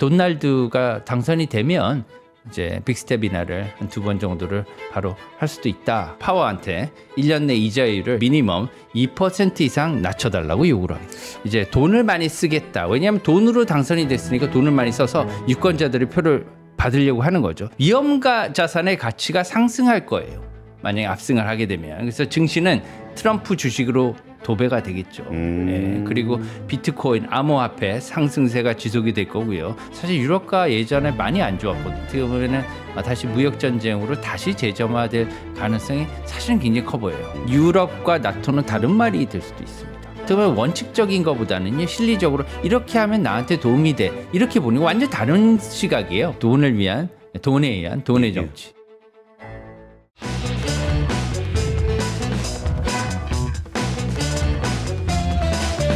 돈날드가 당선이 되면 이제 빅스텝이나를 한 두 번 정도를 바로 할 수도 있다. 파워한테 1년 내 이자율을 미니멈 2% 이상 낮춰달라고 요구를 합니다. 이제 돈을 많이 쓰겠다. 왜냐하면 돈으로 당선이 됐으니까 돈을 많이 써서 유권자들의 표를 받으려고 하는 거죠. 위험가 자산의 가치가 상승할 거예요. 만약에 압승을 하게 되면. 그래서 증시는 트럼프 주식으로 도배가 되겠죠. 음. 예, 그리고 비트코인 암호화폐 상승세가 지속이 될 거고요. 사실 유럽과 예전에 많이 안 좋았거든요. 어떻게 보면은 다시 무역 전쟁으로 다시 재점화될 가능성이 사실은 굉장히 커 보여요. 유럽과 나토는 다른 말이 될 수도 있습니다. 그러면 원칙적인 것보다는요 실리적으로 이렇게 하면 나한테 도움이 돼 이렇게 보는 거 완전 다른 시각이에요 돈을 위한 돈에 의한 돈의 예, 예. 정치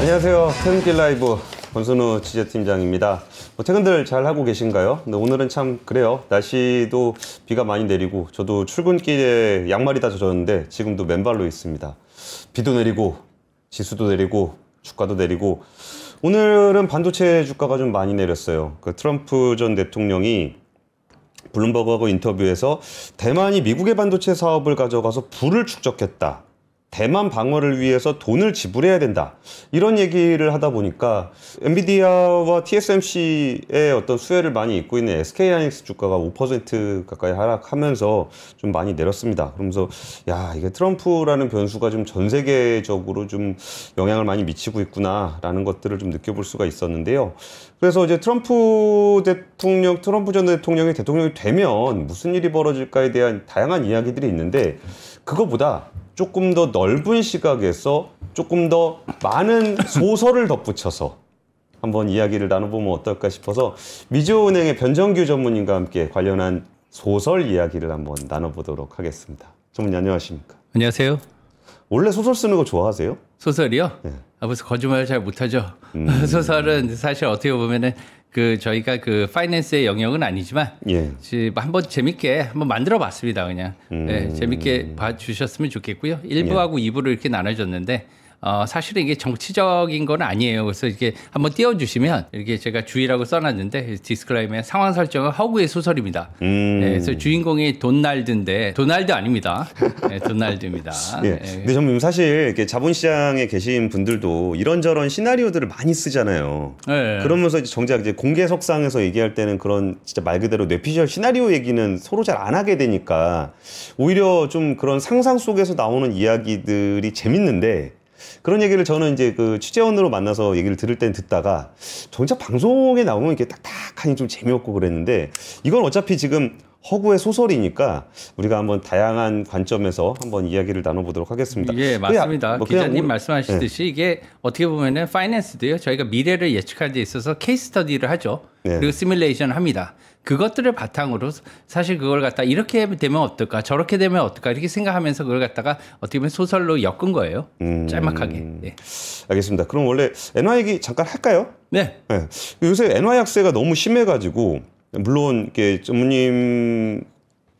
안녕하세요. 퇴근길 라이브 권순우 취재팀장입니다. 뭐 퇴근들 잘 하고 계신가요? 근 오늘은 참 그래요. 날씨도 비가 많이 내리고 저도 출근길에 양말이 다 젖었는데 지금도 맨발로 있습니다. 비도 내리고 지수도 내리고 주가도 내리고 오늘은 반도체 주가가 좀 많이 내렸어요. 그 트럼프 전 대통령이 블룸버그하고 인터뷰에서 대만이 미국의 반도체 사업을 가져가서 불을 축적했다. 대만 방어를 위해서 돈을 지불해야 된다 이런 얘기를 하다 보니까 엔비디아와 TSMC의 어떤 수혜를 많이 입고 있는 SK 하이닉스 주가가 5% 가까이 하락하면서 좀 많이 내렸습니다. 그러면서 야 이게 트럼프라는 변수가 좀 전 세계적으로 좀 영향을 많이 미치고 있구나라는 것들을 좀 느껴볼 수가 있었는데요. 그래서 이제 트럼프 대통령, 트럼프 전 대통령이 대통령이 되면 무슨 일이 벌어질까에 대한 다양한 이야기들이 있는데 그거보다 조금 더 넓은 시각에서 조금 더 많은 소설을 덧붙여서 한번 이야기를 나눠보면 어떨까 싶어서 미주은행의 변정규 전문인과 함께 관련한 소설 이야기를 한번 나눠보도록 하겠습니다. 전문님 안녕하십니까? 안녕하세요. 원래 소설 쓰는 거 좋아하세요? 소설이요? 네. 무슨 아, 거짓말 을잘 못하죠. 음. 소설은 사실 어떻게 보면은 그 저희가 그 파이낸스의 영역은 아니지만 예. 한번 재밌게 한번 만들어 봤습니다 그냥 네, 음. 네, 재밌게 봐 주셨으면 좋겠고요 1부하고 예. 2부를 이렇게 나눠줬는데 어, 사실은 이게 정치적인 건 아니에요. 그래서 이게 한번 띄워주시면 이렇게 제가 주의라고 써놨는데 디스클라임의 상황 설정은 허구의 소설입니다. 음. 네, 그래서 주인공이 돈날드인데 도날드 아닙니다. 네, 돈날드입니다 예. 네. 근데 전님 사실 이렇게 자본시장에 계신 분들도 이런저런 시나리오들을 많이 쓰잖아요. 네. 그러면서 이제 정작 이제 공개석상에서 얘기할 때는 그런 진짜 말 그대로 뇌피셜 시나리오 얘기는 서로 잘 안 하게 되니까 오히려 좀 그런 상상 속에서 나오는 이야기들이 재밌는데 그런 얘기를 저는 이제 그 취재원으로 만나서 얘기를 들을 땐 듣다가 정작 방송에 나오면 이렇게 딱딱하니 좀 재미없고 그랬는데 이건 어차피 지금 허구의 소설이니까 우리가 한번 다양한 관점에서 한번 이야기를 나눠보도록 하겠습니다. 예, 맞습니다. 뭐 기자님 뭐 말씀하시듯이 네. 이게 어떻게 보면은 파이낸스도요. 저희가 미래를 예측할 데 있어서 케이스 스터디를 하죠. 네. 그리고 시뮬레이션 을 합니다. 그것들을 바탕으로 사실 그걸 갖다 이렇게 되면 어떨까 저렇게 되면 어떨까 이렇게 생각하면서 그걸 갖다가 어떻게 보면 소설로 엮은 거예요. 음... 짤막하게. 네. 알겠습니다. 그럼 원래 NY 얘기 잠깐 할까요? 네. 네. 요새 NY 학세가 너무 심해가지고 물론 이게 전무님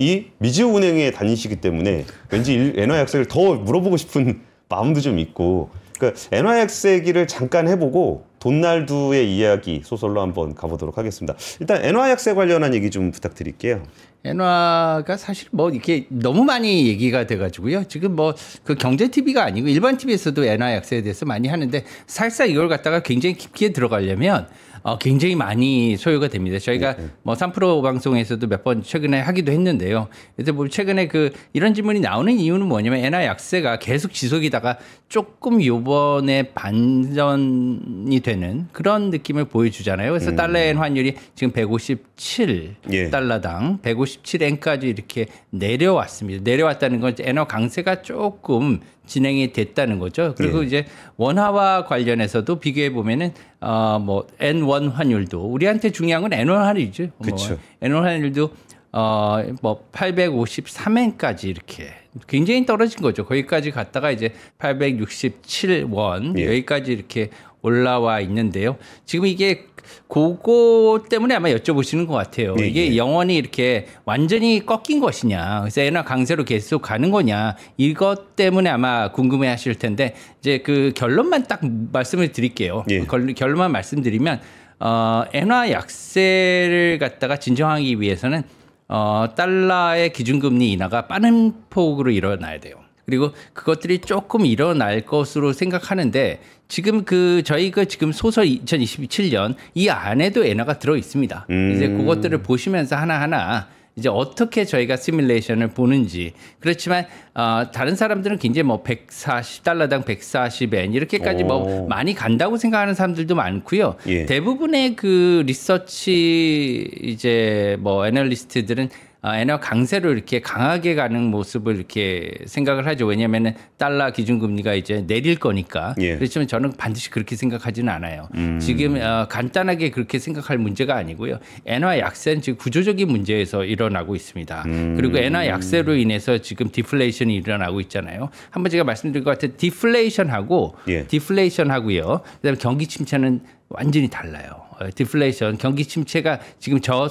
이 미지오은행에 다니시기 때문에 왠지 NY 학세를더 물어보고 싶은 마음도 좀 있고 그러니까 NY 학세기를 잠깐 해보고 돈날두의 이야기 소설로 한번 가보도록 하겠습니다. 일단 엔화 약세 관련한 얘기 좀 부탁드릴게요. 엔화가 사실 뭐 이렇게 너무 많이 얘기가 돼가지고요. 지금 뭐 그 경제 TV가 아니고 일반 TV에서도 엔화 약세에 대해서 많이 하는데 살사 이걸 갖다가 굉장히 깊게 들어가려면 어, 굉장히 많이 소요가 됩니다. 저희가 네. 뭐3% 방송에서도 몇 번 최근에 하기도 했는데요. 그래서 뭐 최근에 그 이런 질문이 나오는 이유는 뭐냐면 엔화 약세가 계속 지속이다가 조금 요번에 반전이 되는 그런 느낌을 보여주잖아요. 그래서 음. 달러 엔 환율이 지금 157 예. 달러당 157엔까지 이렇게 내려왔습니다. 내려왔다는 건 엔화 강세가 조금 진행이 됐다는 거죠. 그리고 예. 이제 원화와 관련해서도 비교해 보면은 어뭐 N1 환율도 우리한테 중요한 건 N1 환율이죠. 그렇죠. 뭐 N1 환율도 어 뭐 853엔까지 이렇게 굉장히 떨어진 거죠. 거기까지 갔다가 이제 867원 예. 여기까지 이렇게 올라와 있는데요. 지금 이게 그거 때문에 아마 여쭤보시는 것 같아요. 네, 이게 네. 영원히 이렇게 완전히 꺾인 것이냐, 그래서 엔화 강세로 계속 가는 거냐, 이것 때문에 아마 궁금해 하실 텐데, 이제 그 결론만 딱 말씀을 드릴게요. 네. 결론만 말씀드리면, 어, 엔화 약세를 갖다가 진정하기 위해서는, 어, 달러의 기준금리 인하가 빠른 폭으로 일어나야 돼요. 그리고 그것들이 조금 일어날 것으로 생각하는데 지금 그 저희 가 그 지금 소설 2027년 이 안에도 엔화가 들어 있습니다. 음. 이제 그것들을 보시면서 하나하나 이제 어떻게 저희가 시뮬레이션을 보는지 그렇지만 어, 다른 사람들은 굉장히 뭐 140달러당 140엔 이렇게까지 뭐 오. 뭐 많이 간다고 생각하는 사람들도 많고요. 예. 대부분의 그 리서치 이제 뭐 애널리스트들은 엔화 아, 강세로 이렇게 강하게 가는 모습을 이렇게 생각을 하죠. 왜냐하면 달러 기준금리가 이제 내릴 거니까. 예. 그렇지만 저는 반드시 그렇게 생각하지는 않아요. 음. 지금 어, 간단하게 그렇게 생각할 문제가 아니고요. 엔화 약세는 지금 구조적인 문제에서 일어나고 있습니다. 음. 그리고 엔화 약세로 인해서 지금 디플레이션이 일어나고 있잖아요. 한 번 제가 말씀드릴것 같은 디플레이션하고 예. 디플레이션하고요. 그다음에 경기 침체는 완전히 달라요. 디플레이션 어, 경기 침체가 지금 저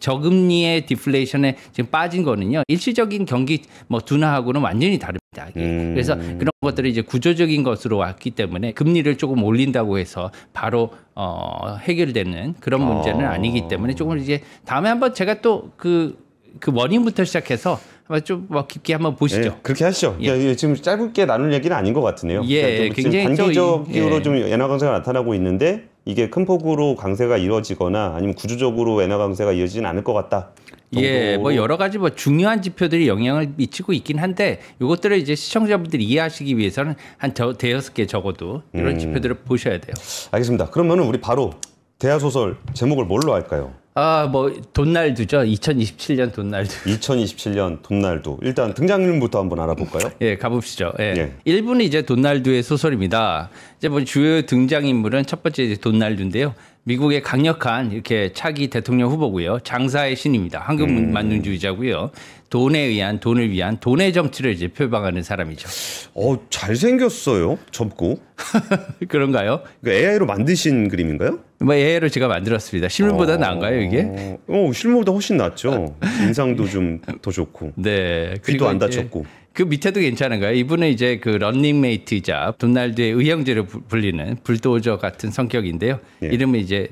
저금리의 디플레이션에 지금 빠진 거는요 일시적인 경기 뭐 둔화하고는 완전히 다릅니다. 예. 음. 그래서 그런 것들이 이제 구조적인 것으로 왔기 때문에 금리를 조금 올린다고 해서 바로 어, 해결되는 그런 어. 문제는 어. 아니기 때문에 조금 이제 다음에 한번 제가 또 그그 그 원인부터 시작해서 한번 좀뭐 깊게 한번 보시죠. 예, 그렇게 하시죠. 예. 예. 예, 지금 짧게 나눌 얘기는 아닌 것 같으네요. 예, 그러니까 굉장히 단기적으로 예. 좀 연하 강세가 나타나고 있는데 이게 큰 폭으로 강세가 이루어지거나 아니면 구조적으로 엔화 강세가 이어지진 않을 것 같다. 예, 뭐 여러 가지 뭐 중요한 지표들이 영향을 미치고 있긴 한데 이것들을 이제 시청자분들이 이해하시기 위해서는 한 저, 대여섯 개 적어도 이런 음. 지표들을 보셔야 돼요. 알겠습니다. 그러면은 우리 바로 대하 소설 제목을 뭘로 할까요? 아, 뭐 돈날두죠. 2027년 돈날두. 2027년 돈날두. 일단 등장인물부터 한번 알아볼까요? 예, 가봅시죠. 예. 예. 1부는 이제 돈날두의 소설입니다. 이제 뭐 주요 등장인물은 첫 번째 이제 돈날드인데요. 미국의 강력한 이렇게 차기 대통령 후보고요. 장사의 신입니다. 한국 음. 만능주의자고요. 돈에 의한 돈을 위한 돈의 정치를 이제 표방하는 사람이죠. 어 잘생겼어요. 젊고 그런가요? 그러니까 AI로 만드신 그림인가요? 뭐 AI로 제가 만들었습니다. 실물보다 어... 나은가요 이게? 어 실물보다 훨씬 낫죠. 인상도 좀 더 좋고. 네. 귀도 안 다쳤고. 그 밑에도 괜찮은가요? 이분은 이제 그 런닝메이트이자 도날드의 의형제로 불리는 불도저 같은 성격인데요. 예. 이름은 이제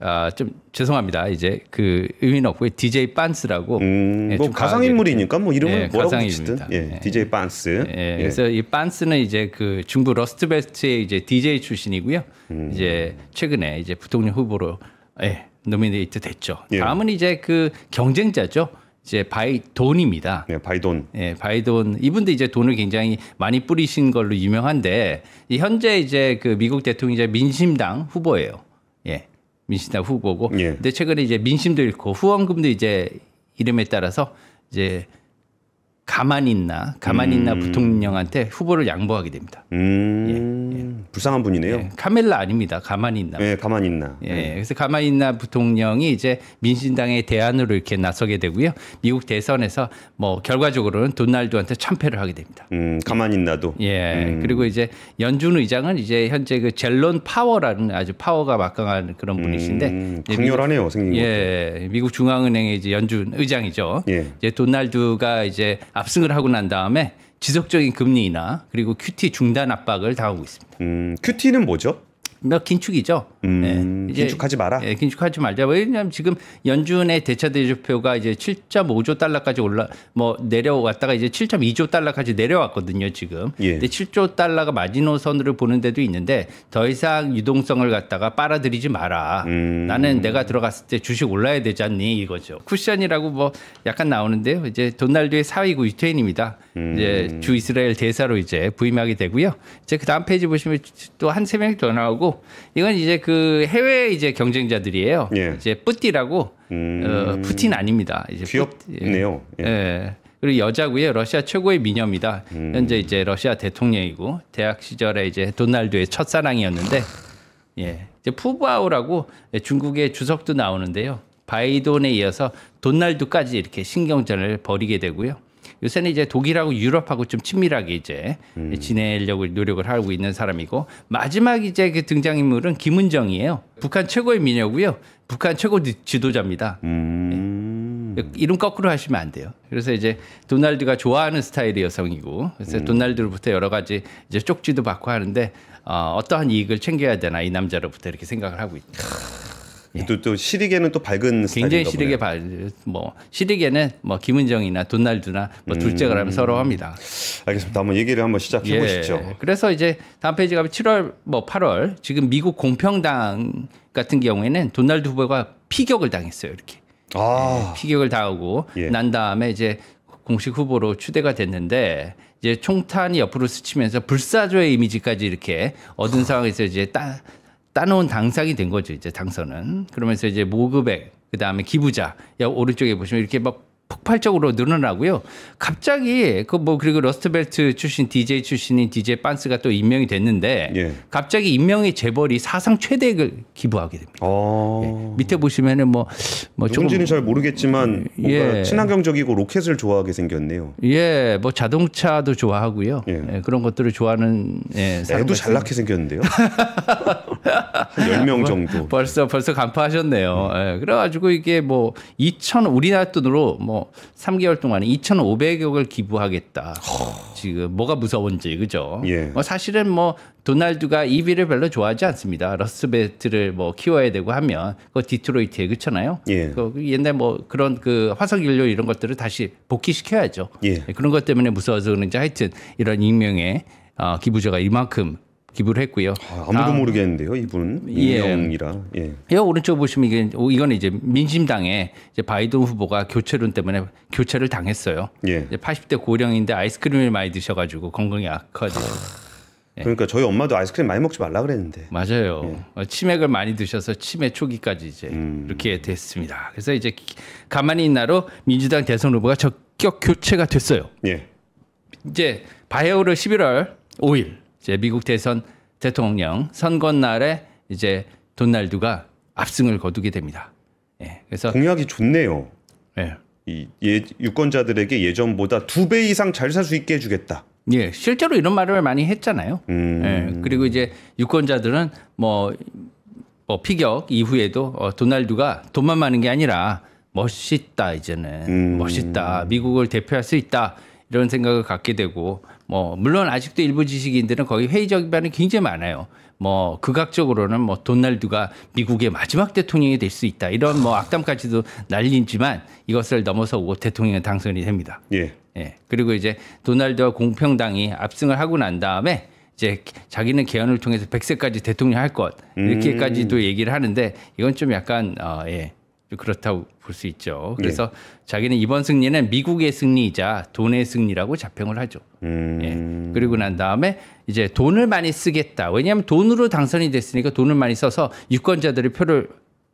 아, 좀 죄송합니다. 이제 그 의미는 없고 DJ 빤스라고. 음, 예, 뭐 가상 인물이니까 뭐 이름은 예, 뭐라고 붙이든. 예, 예, DJ 빤스. 예, 예, 그래서 이 빤스는 이제 그 중부 러스트베스트의 이제 DJ 출신이고요. 음. 이제 최근에 이제 부통령 후보로 예, 노미네이트 됐죠. 예. 다음은 이제 그 경쟁자죠. 이제 바이돈입니다. 네, 바이돈. 예, 바이돈. 이분도 이제 돈을 굉장히 많이 뿌리신 걸로 유명한데 현재 이제 그 미국 대통령 이제 민심당 후보예요. 예. 민심당 후보고. 예. 근데 최근에 이제 민심도 잃고 후원금도 이제 이름에 따라서 이제 가만 있나 가만 있나 음. 부통령한테 후보를 양보하게 됩니다. 음. 예, 예. 불쌍한 분이네요. 예, 카멜라 아닙니다. 가만 있나. 예, 가만 있나. 예, 네. 그래서 가만 있나 부통령이 이제 민신당의 대안으로 이렇게 나서게 되고요. 미국 대선에서 뭐 결과적으로는 도날드한테 참패를 하게 됩니다. 음, 가만 있나도. 예, 예, 음. 그리고 이제 연준 의장은 이제 현재 그 젤론 파워라는 아주 파워가 막강한 그런 음, 분이신데 강렬하네요, 생긴 예, 미국 중앙은행의 이제 연준 의장이죠. 예. 이제 도날드가 이제 압승을 하고 난 다음에 지속적인 금리 인하 그리고 QT 중단 압박을 당하고 있습니다. 음, QT는 뭐죠? 뭐 긴축이죠. 음, 예, 긴축하지 마라. 예, 긴축하지 말자. 왜냐하면 지금 연준의 대차 대조표가 이제 7.5조 달러까지 올라 뭐내려갔다가 이제 7.2조 달러까지 내려왔거든요. 지금. 예. 근데 7조 달러가 마지노선으로 보는 데도 있는데 더 이상 유동성을 갖다가 빨아들이지 마라. 음. 나는 내가 들어갔을 때 주식 올라야 되지 않니 이거죠. 쿠션이라고 뭐 약간 나오는데요. 이제 도날드의 사위고 유태인입니다. 음. 이제 주 이스라엘 대사로 이제 부임하게 되고요. 이제 그 다음 페이지 보시면 또 한 세 명이 더 나오고. 이건 이제 그 해외 이제 경쟁자들이에요. 예. 이제 뿌띠라고 음... 어, 푸틴 아닙니다. 이제 귀엽네요. 예. 예. 그리고 여자고요. 러시아 최고의 미녀입니다. 음... 현재 이제 러시아 대통령이고 대학 시절에 이제 도날드의 첫사랑이었는데 예. 이제 푸바오라고 중국의 주석도 나오는데요. 바이든에 이어서 도날드까지 이렇게 신경전을 벌이게 되고요. 요새는 이제 독일하고 유럽하고 좀 친밀하게 이제 음. 지내려고 노력을 하고 있는 사람이고 마지막 이제 그 등장인물은 김은정이에요. 북한 최고의 미녀고요. 북한 최고 지도자입니다. 음. 네. 이름 거꾸로 하시면 안 돼요. 그래서 이제 도날드가 좋아하는 스타일의 여성이고 그래서 음. 도날드로부터 여러 가지 이제 쪽지도 받고 하는데 어, 어떠한 이익을 챙겨야 되나 이 남자로부터 이렇게 생각을 하고 있다. 예. 또, 또시리개는또 밝은 굉장히 시리개 밝뭐 시리개는뭐 김은정이나 돈날두나 뭐 둘째가 라면 음. 서로합니다 알겠습니다. 한번 얘기를 한번 시작해 예. 보시죠. 그래서 이제 다음 페이지 가면 7월 뭐 8월 지금 미국 공평당 같은 경우에는 돈날두 후보가 피격을 당했어요. 이렇게 아. 예. 피격을 당하고 예. 난 다음에 이제 공식 후보로 추대가 됐는데 이제 총탄이 옆으로 스치면서 불사조의 이미지까지 이렇게 얻은 상황에서 이제 따, 따놓은 당상이 된 거죠 이제 당선은 그러면서 이제 모급액 그 다음에 기부자 야 오른쪽에 보시면 이렇게 막 폭발적으로 늘어나고요. 갑자기 그 뭐 그리고 러스트벨트 출신 DJ 출신인 DJ 빤스가 또 임명이 됐는데 예. 갑자기 임명의 재벌이 사상 최대액을 기부하게 됩니다. 아... 예. 밑에 보시면은 뭐뭐 뭐, 뭐 누군지는 잘 모르겠지만 뭔가 예. 친환경적이고 로켓을 좋아하게 생겼네요. 예, 뭐 자동차도 좋아하고요. 예. 예, 그런 것들을 좋아하는 예, 애도 잘나게 생겼는데요. 한0명 정도. 벌써 벌써 간파하셨네요. 음. 예. 그래가지고 이게 뭐 2천 우리나라 돈으로 뭐 3개월 동안에 2,500억을 기부하겠다. 허... 지금 뭐가 무서운지 그죠? 예. 뭐 사실은 뭐 도날드가 이비를 별로 좋아하지 않습니다. 러스베트를 뭐 키워야 되고 하면 그 디트로이트에 그렇잖아요. 예. 그 옛날 뭐 그런 그 화석 연료 이런 것들을 다시 복귀시켜야죠. 예. 예. 그런 것 때문에 무서워서 그런지 하여튼 이런 익명의 어, 기부자가 이만큼 기부를 했고요. 아, 무도 다음, 모르겠는데요, 이분 익명이라. 예. 예. 예. 오른쪽 보시면 이게 이건 이제 민심당에 이제 바이든 후보가 교체론 때문에 교체를 당했어요. 예. 80대 고령인데 아이스크림을 많이 드셔가지고 건강이 악화돼 아, 예. 그러니까 저희 엄마도 아이스크림 많이 먹지 말라 그랬는데. 맞아요. 예. 어, 치맥을 많이 드셔서 치매 초기까지 이제 음. 이렇게 됐습니다. 그래서 이제 가만히 있나로 민주당 대선 후보가 적격 교체가 됐어요. 예. 이제 바이오를 11월 5일 이제 미국 대선 대통령 선거 날에 이제 도날드가 압승을 거두게 됩니다. 예. 그래서 공약이 좋네요. 예. 이 예, 유권자들에게 예전보다 두 배 이상 잘 살 수 있게 해주겠다. 예, 실제로 이런 말을 많이 했잖아요. 음. 예, 그리고 이제 유권자들은 뭐, 뭐 피격 이후에도 어, 도날드가 돈만 많은 게 아니라 멋있다 이제는 음. 멋있다 미국을 대표할 수 있다 이런 생각을 갖게 되고 뭐 물론 아직도 일부 지식인들은 거기 회의적인 반응이 굉장히 많아요. 뭐 극악적으로는 뭐 도널드가 미국의 마지막 대통령이 될 수 있다 이런 뭐 악담까지도 날린지만 이것을 넘어서오 대통령은 당선이 됩니다. 예. 예. 그리고 이제 도널드와 공평당이 압승을 하고 난 다음에 이제 자기는 개헌을 통해서 100세까지 대통령 할 것 이렇게까지도 음. 얘기를 하는데 이건 좀 약간 어, 예. 그렇다고 볼수 있죠. 네. 그래서 예. 자기는 이번 승리는 미국의 승리이자 돈의 승리라고 자평을 하죠. 음... 예. 그리고 난 다음에 이제 돈을 많이 쓰겠다. 왜냐하면 돈으로 당선이 됐으니까 돈을 많이 써서 유권자들의 표를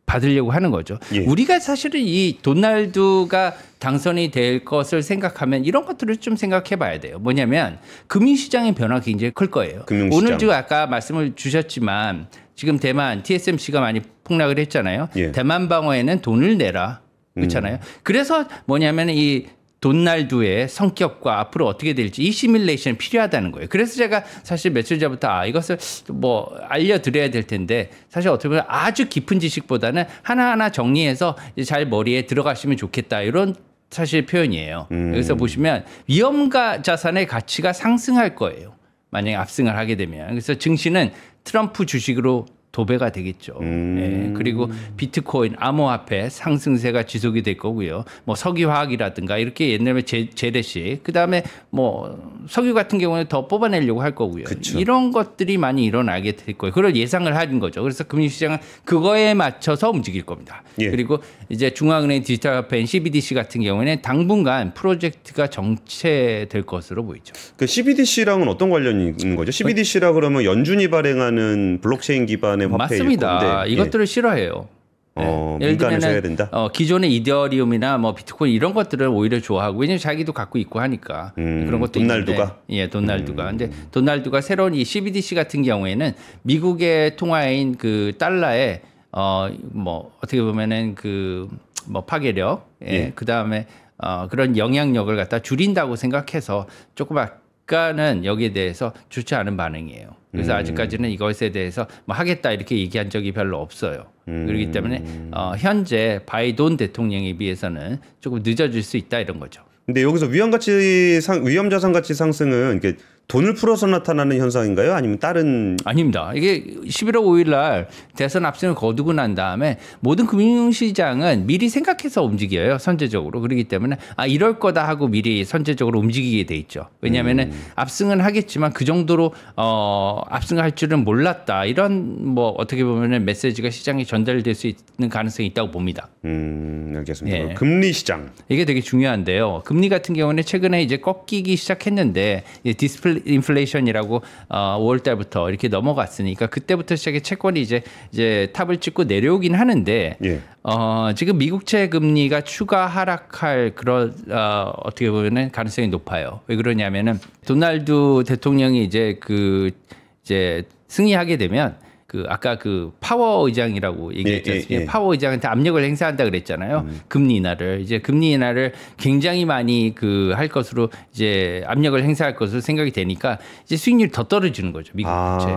받으려고 하는 거죠. 예. 우리가 사실은 이 도날드가 당선이 될 것을 생각하면 이런 것들을 좀 생각해 봐야 돼요. 뭐냐면 금융시장의 변화가 굉장히 클 거예요. 금융시장. 오늘 지금 아까 말씀을 주셨지만 지금 대만 TSMC가 많이 폭락을 했잖아요. 예. 대만 방어에는 돈을 내라. 음. 그렇잖아요. 음. 그래서 뭐냐면 이 돈날두의 성격과 앞으로 어떻게 될지 이 시뮬레이션이 필요하다는 거예요. 그래서 제가 사실 며칠 전부터 아, 이것을 뭐 알려드려야 될 텐데 사실 어떻게 보면 아주 깊은 지식보다는 하나하나 정리해서 잘 머리에 들어가시면 좋겠다 이런 사실 표현이에요. 음. 여기서 보시면 위험과 자산의 가치가 상승할 거예요. 만약에 압승을 하게 되면. 그래서 증시는 트럼프 주식으로 도배가 되겠죠. 음. 예, 그리고 비트코인 암호화폐 상승세가 지속이 될 거고요. 뭐 석유화학이라든가 이렇게 옛날에 재래식 그다음에 뭐 석유 같은 경우는 더 뽑아내려고 할 거고요. 그쵸. 이런 것들이 많이 일어나게 될 거예요. 그런 예상을 하는 거죠. 그래서 금융시장은 그거에 맞춰서 움직일 겁니다. 예. 그리고 이제 중앙은행 디지털 화폐인 CBDC 같은 경우에는 당분간 프로젝트가 정체될 것으로 보이죠. 그 CBDC랑은 어떤 관련이 있는 거죠? CBDC라 그러면 연준이 발행하는 블록체인 기반의 프로 네, 맞습니다. 데 예. 이것들을 예. 싫어해요. 어, 네. 예를 들면 어, 기존의 이더리움이나 뭐 비트코인 이런 것들을 오히려 좋아하고 왜냐면 자기도 갖고 있고 하니까 음, 그런 것도 돈날두가 있는데, 예 돈날두가 음. 근데 돈날두가 새로운 이 CBDC 같은 경우에는 미국의 통화인 그 달러에 어뭐 어떻게 보면은 그뭐 파괴력 예, 예. 그 다음에 어, 그런 영향력을 갖다 줄인다고 생각해서 조금 막 약간는 여기에 대해서 좋지 않은 반응이에요. 그래서 음. 아직까지는 이것에 대해서 뭐 하겠다 이렇게 얘기한 적이 별로 없어요. 음. 그렇기 때문에 음. 어, 현재 바이든 대통령에 비해서는 조금 늦어질 수 있다 이런 거죠. 근데 여기서 위험 가치 상 위험 자산 가치 상승은 이렇게 돈을 풀어서 나타나는 현상인가요? 아니면 다른 아닙니다. 이게 11월 5일 날 대선 압승을 거두고 난 다음에 모든 금융시장은 미리 생각해서 움직여요. 선제적으로. 그렇기 때문에 아 이럴 거다 하고 미리 선제적으로 움직이게 돼 있죠. 왜냐하면 음. 압승은 하겠지만 그 정도로 어 압승할 줄은 몰랐다. 이런 뭐 어떻게 보면 메시지가 시장에 전달될 수 있는 가능성이 있다고 봅니다. 음, 알겠습니다. 예. 금리 시장. 이게 되게 중요한데요. 금리 같은 경우는 최근에 이제 꺾이기 시작했는데 디스플레이 인플레이션이라고 어, 5월 달부터 이렇게 넘어갔으니까 그때부터 시작해 채권이 이제 이제 탑을 찍고 내려오긴 하는데 예. 어, 지금 미국채 금리가 추가 하락할 그런 어, 어떻게 보면은 가능성이 높아요. 왜 그러냐면은 도날드 대통령이 이제 그 이제 승리하게 되면 그 아까 그 파워 의장이라고 얘기했죠 예, 예, 예. 파워 의장한테 압력을 행사한다 그랬잖아요. 음. 금리 인하를 이제 금리 인하를 굉장히 많이 그 할 것으로 이제 압력을 행사할 것으로 생각이 되니까 이제 수익률 더 떨어지는 거죠 미국 아, 부채.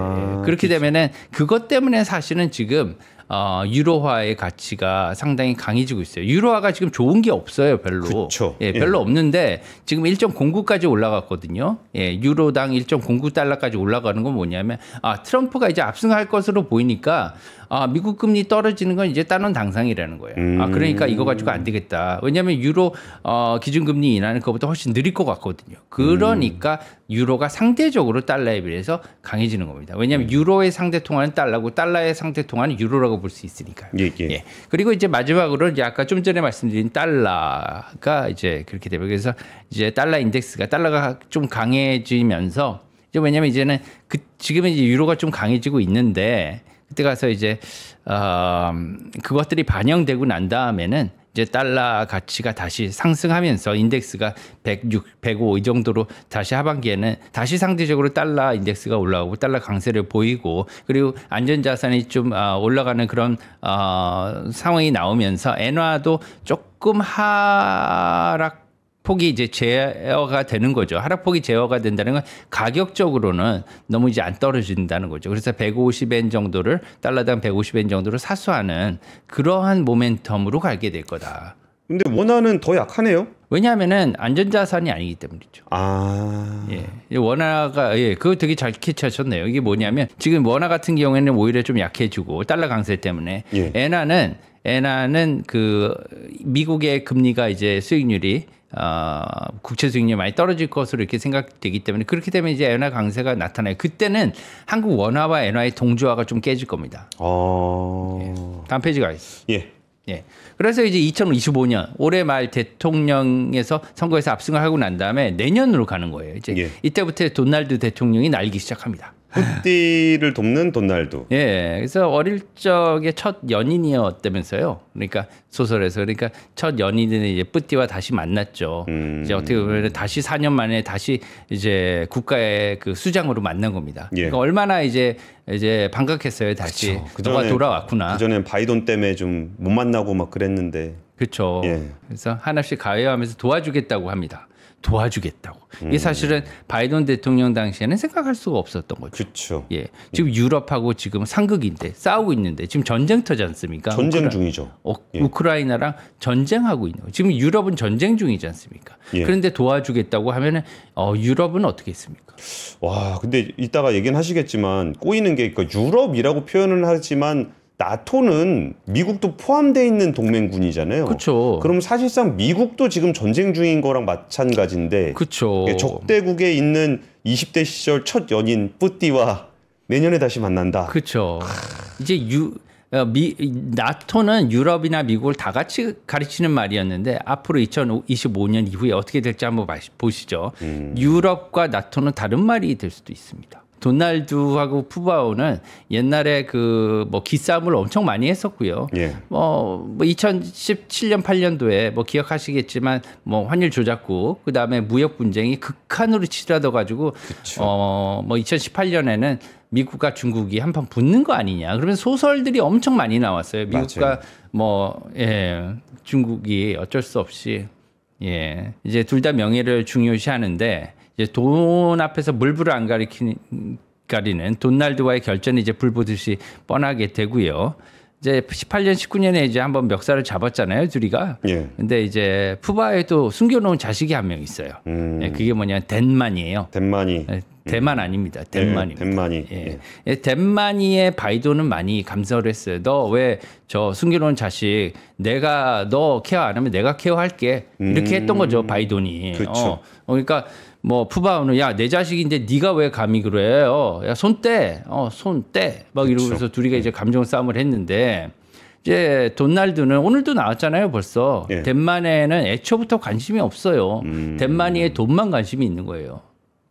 그렇게 그치. 되면은 그것 때문에 사실은 지금 어, 유로화의 가치가 상당히 강해지고 있어요. 유로화가 지금 좋은 게 없어요, 별로. 그쵸. 예, 예. 별로 예. 없는데 지금 1.09까지 올라갔거든요. 예, 유로당 1.09달러까지 올라가는 건 뭐냐면 아, 트럼프가 이제 압승할 것으로 보이니까 아, 미국 금리 떨어지는 건 이제 따놓 당상이라는 거예요. 아, 음. 아, 그러니까 이거 가지고 안 되겠다. 왜냐하면 유로 어, 기준금리 인하는 것보다 훨씬 느릴 것 같거든요. 그러니까 음. 유로가 상대적으로 달러에 비해서 강해지는 겁니다. 왜냐하면 음. 유로의 상대 통화는 달러고 달러의 상대 통화는 유로라고 볼 수 있으니까요. 예, 예. 예. 그리고 이제 마지막으로 이제 아까 좀 전에 말씀드린 달러가 이제 그렇게 되면 그래서 이제 달러 인덱스가 달러가 좀 강해지면서 이제 왜냐면 이제는 그 지금은 이제 유로가 좀 강해지고 있는데 그때 가서 이제 어, 그것들이 반영되고 난 다음에는 이제 달러 가치가 다시 상승하면서 인덱스가 106, 105이 정도로 다시 하반기에는 다시 상대적으로 달러 인덱스가 올라오고 달러 강세를 보이고 그리고 안전자산이 좀 어, 올라가는 그런 어, 상황이 나오면서 엔화도 조금 하락 폭이 이제 제어가 되는 거죠. 하락폭이 제어가 된다는 건 가격적으로는 너무 이제 안 떨어진다는 거죠. 그래서 150엔 정도를 달러당 150엔 정도를 사수하는 그러한 모멘텀으로 갈게될 거다. 근데 원화는 더 약하네요. 왜냐하면은 안전자산이 아니기 때문이죠. 아, 예, 원화가 예, 그거 되게 잘 캐치하셨네요. 이게 뭐냐면 지금 원화 같은 경우에는 오히려 좀 약해지고 달러 강세 때문에 예. 엔화는 예. 엔화는 그 미국의 금리가 이제 수익률이 어, 국채 수익률이 많이 떨어질 것으로 이렇게 생각되기 때문에 그렇게 되면 이제 엔화 강세가 나타나요. 그때는 한국 원화와 엔화의 동조화가 좀 깨질 겁니다. 어... 예. 다음 페이지 가겠습니다. 예. 예. 그래서 이제 2025년 올해 말 대통령에서 선거에서 압승을 하고 난 다음에 내년으로 가는 거예요. 이제 예. 이때부터 도널드 대통령이 날기 시작합니다. 후띠를 돕는 돈날도 예, 그래서 어릴 적에 첫 연인이었다면서요. 그러니까 소설에서 그러니까 첫 연인은 이제 뿌띠와 다시 만났죠. 음. 이제 어떻게 보면 다시 4년 만에 다시 이제 국가의 그 수장으로 만난 겁니다. 예. 그러니까 얼마나 이제 이제 반갑했어요 다시. 그쵸. 그 너가 돌아왔구나. 그전엔 바이든 때문에 좀 못 만나고 막 그랬는데. 그렇죠. 예. 그래서 하나씩 가해하면서 도와주겠다고 합니다. 도와주겠다고. 이게 음. 사실은 바이든 대통령 당시에는 생각할 수가 없었던 거죠. 그렇죠. 예. 지금 유럽하고 지금 상극인데 싸우고 있는데 지금 전쟁터지 않습니까? 전쟁 우크라... 중이죠. 어, 예. 우크라이나랑 전쟁하고 있는 거. 지금 유럽은 전쟁 중이지 않습니까? 예. 그런데 도와주겠다고 하면은 어, 유럽은 어떻게 했습니까? 와, 근데 이따가 얘기는 하시겠지만 꼬이는 게 그러니까 유럽이라고 표현을 하지만 나토는 미국도 포함돼 있는 동맹군이잖아요. 그렇죠. 그럼 사실상 미국도 지금 전쟁 중인 거랑 마찬가지인데, 그렇죠. 적대국에 있는 20대 시절 첫 연인 뿌띠와 내년에 다시 만난다. 그렇죠. 이제 유 어, 미, 나토는 유럽이나 미국을 다 같이 가르치는 말이었는데 앞으로 2025년 이후에 어떻게 될지 한번 보시죠. 음. 유럽과 나토는 다른 말이 될 수도 있습니다. 도날두하고 푸바오는 옛날에 그 뭐 기싸움을 엄청 많이 했었고요. 예. 뭐, 뭐 2017년 8년도에 뭐 기억하시겠지만 뭐 환율 조작구 그다음에 무역 분쟁이 극한으로 치닫아 가지고 어 뭐 2018년에는 미국과 중국이 한판 붙는 거 아니냐. 그러면 소설들이 엄청 많이 나왔어요. 미국과 뭐 예, 중국이 어쩔 수 없이 예. 이제 둘 다 명예를 중요시하는데 이제 돈 앞에서 물불을 안 가리키는 가리는 돈날드와의 결전이 이제 불보듯이 뻔하게 되고요. 이제 18년, 19년에 이제 한번 멱살을 잡았잖아요, 둘이가. 예. 근데 이제 푸바에도 숨겨놓은 자식이 한 명 있어요. 음. 예, 그게 뭐냐, 덴만이에요. 덴만이. 예, 대만 음. 아닙니다. 예, 덴만이. 예, 덴만이. 예. 예. 덴만이의 바이도는 많이 감사를 했어요. 너 왜 저 숨겨놓은 자식 내가 너 케어 안 하면 내가 케어할게 이렇게 했던 거죠 음. 바이돈이. 그렇죠. 어. 그러니까 뭐 푸바오는 야 내 자식인데 네가 왜 감히 그래요? 어, 야 손떼, 어손떼막 이러면서 그 둘이가 이제 네. 감정 싸움을 했는데 이제 돈날드는 오늘도 나왔잖아요 벌써 예. 덴만에는 애초부터 관심이 없어요. 음... 덴마니의 돈만 관심이 있는 거예요.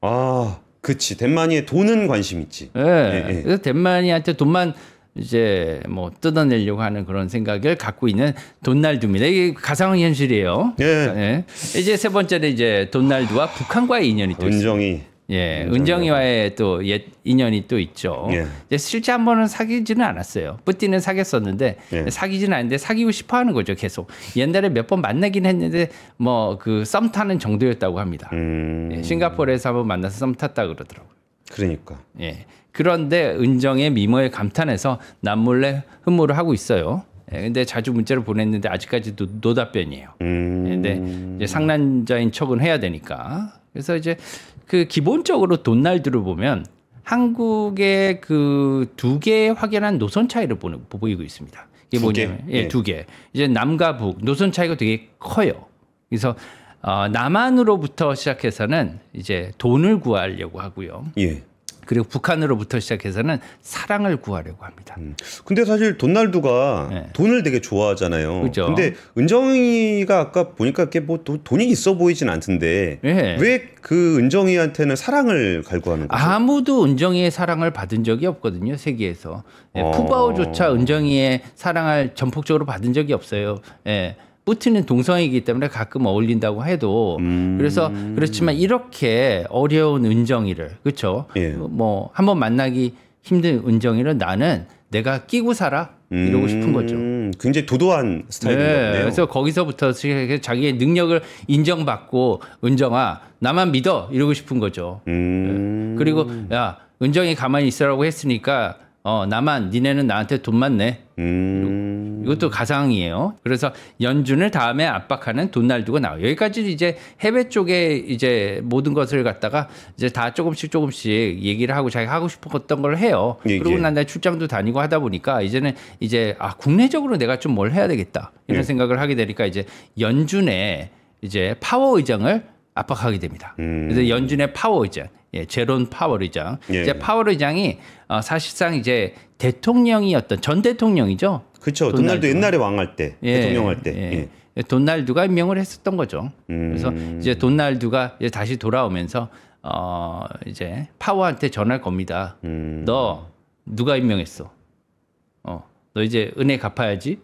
아, 그치 덴마니의 돈은 관심 있지. 예. 예, 예. 그래서 덴마니한테 돈만 이제 뭐 뜯어내려고 하는 그런 생각을 갖고 있는 돈날두입니다. 이게 가상 현실이에요. 예. 예. 이제 세 번째는 이제 돈날두와 북한과의 인연이 또 은정이. 있습니다. 예, 은정이와의 또 옛 인연이 또 있죠. 예. 이제 실제 한 번은 사귀지는 않았어요. 뿌띠는 사귀었었는데 예. 사귀지는 않는데 사귀고 싶어하는 거죠. 계속 옛날에 몇 번 만나긴 했는데 뭐 그 썸 타는 정도였다고 합니다. 음... 예, 싱가포르에서 한번 만나서 썸 탔다 그러더라고요. 그러니까. 예. 그런데 은정의 미모에 감탄해서 남몰래 흠모를 하고 있어요. 예, 근데 자주 문자를 보냈는데 아직까지도 노답변이에요. 음... 예, 근데 이제 상남자인 척은 해야 되니까. 그래서 이제 그 기본적으로 돈날들을 보면 한국의 그 두 개의 확연한 노선 차이를 보는, 보이고 있습니다. 이게 뭐냐면 개? 예, 네. 두 개. 이제 남과 북 노선 차이가 되게 커요. 그래서 어, 남한으로부터 시작해서는 이제 돈을 구하려고 하고요. 예. 그리고 북한으로부터 시작해서는 사랑을 구하려고 합니다. 음. 근데 사실 돈날두가 네. 돈을 되게 좋아하잖아요. 그죠? 근데 은정이가 아까 보니까 이게 렇뭐 돈이 있어 보이진 않던데 네. 예. 왜그 은정이한테는 사랑을 갈구하는 거죠? 아무도 은정이의 사랑을 받은 적이 없거든요. 세계에서 푸바오조차 예, 어. 은정이의 사랑을 전폭적으로 받은 적이 없어요. 예. 네. 뿌트는 동성이기 때문에 가끔 어울린다고 해도 음. 그래서 그렇지만 이렇게 어려운 은정이를 그렇죠. 예. 뭐 한번 만나기 힘든 은정이를 나는 내가 끼고 살아 이러고 음, 싶은 거죠. 굉장히 도도한 스타일인 네, 것같 그래서 거기서부터 자기의 능력을 인정받고 은정아 나만 믿어 이러고 싶은 거죠. 음. 네. 그리고 야 은정이 가만히 있으라고 했으니까 어, 나만, 니네는 나한테 돈만 네 음... 이것도 가상이에요. 그래서 연준을 다음에 압박하는 돈 날 두고 나와요. 여기까지 이제 해외 쪽에 이제 모든 것을 갖다가 이제 다 조금씩 조금씩 얘기를 하고 자기가 하고 싶었던 걸 해요. 예, 그러고 예. 난 다음에 출장도 다니고 하다 보니까 이제는 이제 아, 국내적으로 내가 좀 뭘 해야 되겠다. 이런 예. 생각을 하게 되니까 이제 연준의 이제 파워 의장을 압박하게 됩니다. 음... 그래서 연준의 파워 의장. 예, 제론 파월 의장. 예. 이제 예. 파월 의장이 어, 사실상 이제 대통령이었던 전 대통령이죠. 그렇죠. 도날드, 도날드 옛날에 왕할 때, 예, 대통령 할 때. 예. 도날드가 예. 예, 임명을 했었던 거죠. 음. 그래서 이제 돈날드가 이제 다시 돌아오면서 어 이제 파워한테 전할 겁니다. 음. 너 누가 임명했어? 어, 너 이제 은혜 갚아야지.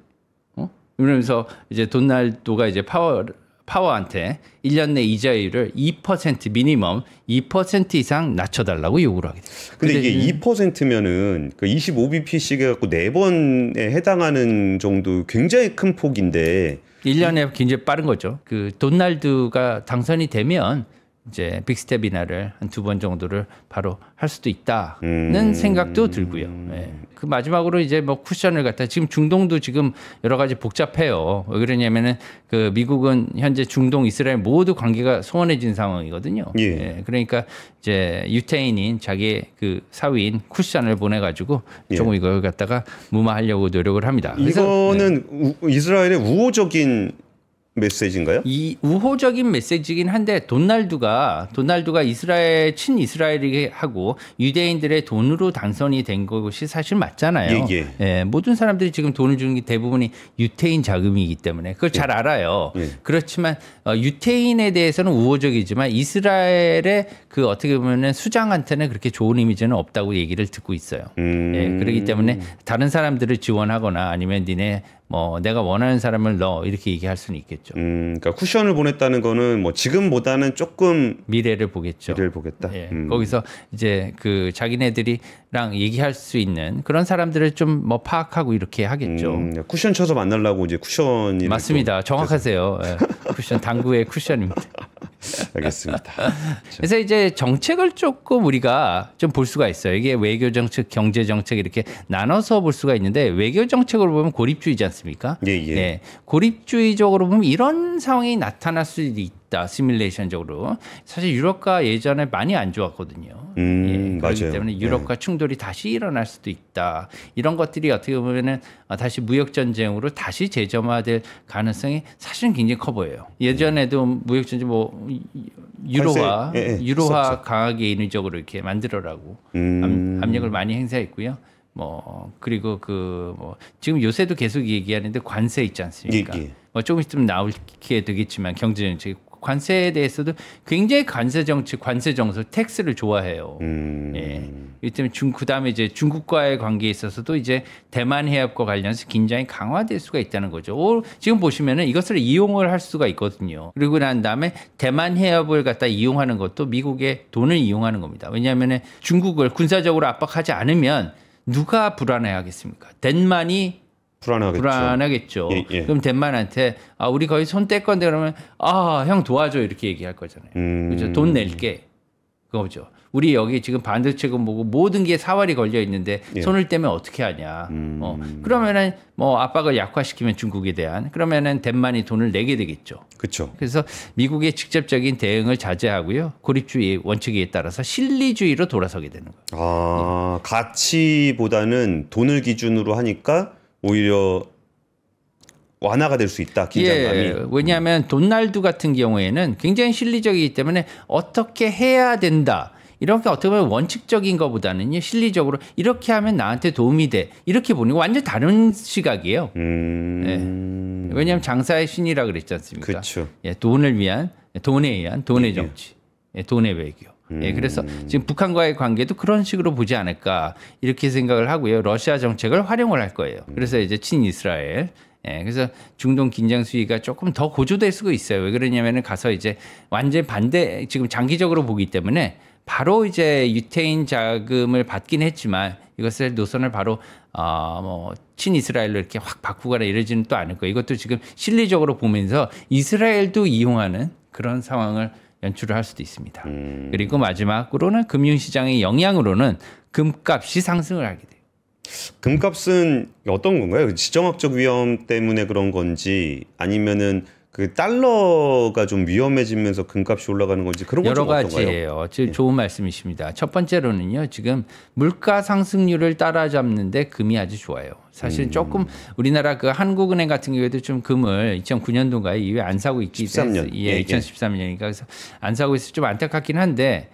어? 이러면서 이제 돈날드가 이제 파월 파워한테 1년 내 이자율을 2% 미니멈 2% 이상 낮춰달라고 요구를 하게 됩니다. 근데, 근데 이게 2%면은 그 25bp씩 해갖고 4번에 해당하는 정도 굉장히 큰 폭인데 1년에 굉장히 빠른 거죠. 그돈날드가 당선이 되면 이제 빅스텝이나를 한 두 번 정도를 바로 할 수도 있다는 음. 생각도 들고요. 예. 그 마지막으로 이제 뭐 쿠션을 갖다 지금 중동도 지금 여러 가지 복잡해요. 왜 그러냐면은 그 미국은 현재 중동 이스라엘 모두 관계가 소원해진 상황이거든요. 예. 예. 그러니까 이제 유태인인 자기 그 사위인 쿠션을 보내가지고 예. 조금 이걸 갖다가 무마하려고 노력을 합니다. 그래서, 이거는 네. 이스라엘의 우호적인 메시지인가요? 이 우호적인 메시지긴 한데 도날두가 도날두가 이스라엘 친 이스라엘이 하고 유대인들의 돈으로 당선이 된 것이 사실 맞잖아요. 예, 예. 예, 모든 사람들이 지금 돈을 주는 게 대부분이 유태인 자금이기 때문에 그걸 잘 예. 알아요. 예. 그렇지만 어, 유태인에 대해서는 우호적이지만 이스라엘의 그 어떻게 보면은 수장한테는 그렇게 좋은 이미지는 없다고 얘기를 듣고 있어요. 음... 예, 그렇기 때문에 다른 사람들을 지원하거나 아니면 니네 뭐 내가 원하는 사람을 넣어 이렇게 얘기할 수는 있겠죠. 음, 그러니까 쿠션을 보냈다는 거는 뭐 지금보다는 조금 미래를 보겠죠. 미래를 보겠다. 예, 음. 거기서 이제 그 자기네들이랑 얘기할 수 있는 그런 사람들을 좀 뭐 파악하고 이렇게 하겠죠. 음, 네, 쿠션 쳐서 만날라고 이제 쿠션이 맞습니다. 정확하세요. 예, 쿠션 당구의 쿠션입니다. 알겠습니다. 그래서 이제 정책을 조금 우리가 좀 볼 수가 있어요. 이게 외교 정책, 경제 정책 이렇게 나눠서 볼 수가 있는데 외교 정책으로 보면 고립주의지 않습니까? 예, 예. 네. 고립주의적으로 보면 이런 상황이 나타날 수 있다. 쉽다 시뮬레이션적으로 사실 유럽과 예전에 많이 안 좋았거든요. 음, 예, 그렇기 맞아요. 때문에 유럽과 네. 충돌이 다시 일어날 수도 있다. 이런 것들이 어떻게 보면은 어, 다시 무역 전쟁으로 다시 재점화될 가능성이 사실은 굉장히 커 보여요. 예전에도 네. 무역 전쟁 뭐 유로화 예, 예. 유로화 있죠 강하게 인위적으로 이렇게 만들어라고 음. 압, 력을 많이 행사했고요. 뭐 그리고 그 뭐 지금 요새도 계속 얘기하는데 관세 있지 않습니까? 예, 예. 뭐조금 있으면 나올게 되겠지만 경제정책 관세에 대해서도 굉장히 관세 정책 관세 정서, 텍스를 좋아해요. 음. 예. 이 때문에 중 그다음에 이제 중국과의 관계에 있어서도 이제 대만 해협과 관련해서 긴장이 강화될 수가 있다는 거죠. 오, 지금 보시면은 이것을 이용을 할 수가 있거든요. 그리고 난 다음에 대만 해협을 갖다 이용하는 것도 미국의 돈을 이용하는 겁니다. 왜냐하면 중국을 군사적으로 압박하지 않으면 누가 불안해하겠습니까? 덴만이 불안하겠죠. 불안하겠죠. 예, 예. 그럼 덴만한테 아 우리 거의 손 뗄 건데 그러면 아 형 도와줘 이렇게 얘기할 거잖아요. 음... 그죠? 돈 낼게 그거죠. 우리 여기 지금 반도체금보고 모든 게 사활이 걸려 있는데 예. 손을 떼면 어떻게 하냐. 음... 어, 그러면은 뭐 압박을 약화시키면 중국에 대한 그러면은 덴만이 돈을 내게 되겠죠. 그렇죠. 그래서 미국의 직접적인 대응을 자제하고요. 고립주의 원칙에 따라서 실리주의로 돌아서게 되는 거예요. 아, 네. 가치보다는 돈을 기준으로 하니까 오히려 완화가 될 수 있다 긴장감이. 예, 예. 왜냐하면 돈날두 같은 경우에는 굉장히 실리적이기 때문에 어떻게 해야 된다. 이렇게 어떻게 보면 원칙적인 것보다는요 실리적으로 이렇게 하면 나한테 도움이 돼 이렇게 보는 거 완전 다른 시각이에요. 음... 예. 왜냐하면 장사의 신이라 그랬지 않습니까? 그렇 예, 돈을 위한 돈에 의한 돈의 예, 예. 정치, 예. 돈의 외교. 음. 예, 그래서 음. 지금 북한과의 관계도 그런 식으로 보지 않을까 이렇게 생각을 하고요. 러시아 정책을 활용을 할 거예요. 음. 그래서 이제 친이스라엘 예, 그래서 중동 긴장 수위가 조금 더 고조될 수가 있어요. 왜 그러냐면은 가서 이제 완전 반대 지금 장기적으로 보기 때문에 바로 이제 유태인 자금을 받긴 했지만 이것을 노선을 바로 어뭐 친이스라엘로 이렇게 확 바꾸거나 이러지는 또 않을 거예요. 이것도 지금 실리적으로 보면서 이스라엘도 이용하는 그런 상황을 연출을 할 수도 있습니다. 음. 그리고 마지막으로는 금융시장의 영향으로는 금값이 상승을 하게 돼요. 금값은 어떤 건가요? 지정학적 위험 때문에 그런 건지 아니면은 그 달러가 좀 위험해지면서 금값이 올라가는 건지 그런 여러 가지예요. 지금 네. 예. 좋은 말씀이십니다. 첫 번째로는요. 지금 물가 상승률을 따라잡는데 금이 아주 좋아요. 사실 음. 조금 우리나라 그 한국은행 같은 경우에도 좀 금을 2009년도인가에 이후에 안 사고 있기 때문에 13년. 예, 2013년이니까 예, 예. 그래서 안 사고 있어 좀 안타깝긴 한데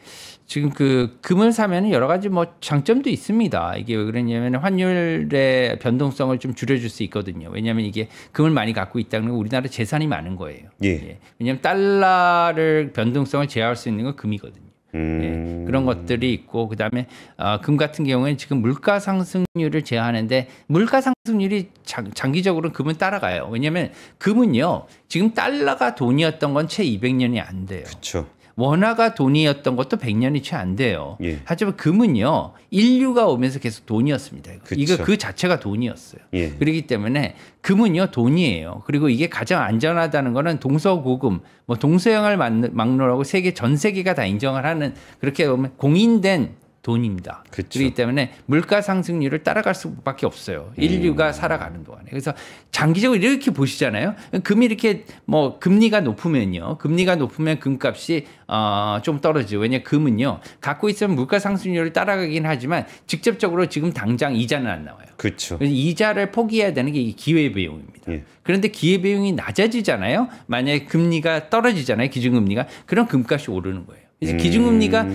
지금 그 금을 사면 여러 가지 뭐 장점도 있습니다. 이게 왜 그러냐면 환율의 변동성을 좀 줄여줄 수 있거든요. 왜냐하면 이게 금을 많이 갖고 있다는 건 우리나라 재산이 많은 거예요. 예. 예. 왜냐하면 달러를 변동성을 제어할 수 있는 건 금이거든요. 예. 음... 예, 그런 것들이 있고 그다음에 어, 금 같은 경우에는 지금 물가 상승률을 제어하는데 물가 상승률이 장, 기적으로는 금은 따라가요. 왜냐하면 금은요 지금 달러가 돈이었던 건 채 200년이 안 돼요. 그렇죠. 원화가 돈이었던 것도 100년이 채 안 돼요. 예. 하지만 금은요 인류가 오면서 계속 돈이었습니다. 그쵸. 이거 그 자체가 돈이었어요. 예. 그렇기 때문에 금은요 돈이에요. 그리고 이게 가장 안전하다는 거는 동서고금, 뭐 동서양을 막론하고 세계 전 세계가 다 인정을 하는 그렇게 보면 공인된 돈입니다. 그쵸. 그렇기 때문에 물가 상승률을 따라갈 수밖에 없어요. 음. 인류가 음. 살아가는 동안에. 그래서 장기적으로 이렇게 보시잖아요. 금이 이렇게 뭐 금리가 높으면요. 금리가 높으면 금값이 어 좀 떨어지죠. 왜냐 금은요. 갖고 있으면 물가 상승률을 따라가긴 하지만 직접적으로 지금 당장 이자는 안 나와요. 그렇죠. 이자를 포기해야 되는 게 기회 비용입니다. 예. 그런데 기회 비용이 낮아지잖아요. 만약에 금리가 떨어지잖아요. 기준금리가. 그럼 금값이 오르는 거예요. 이제 음... 기준금리가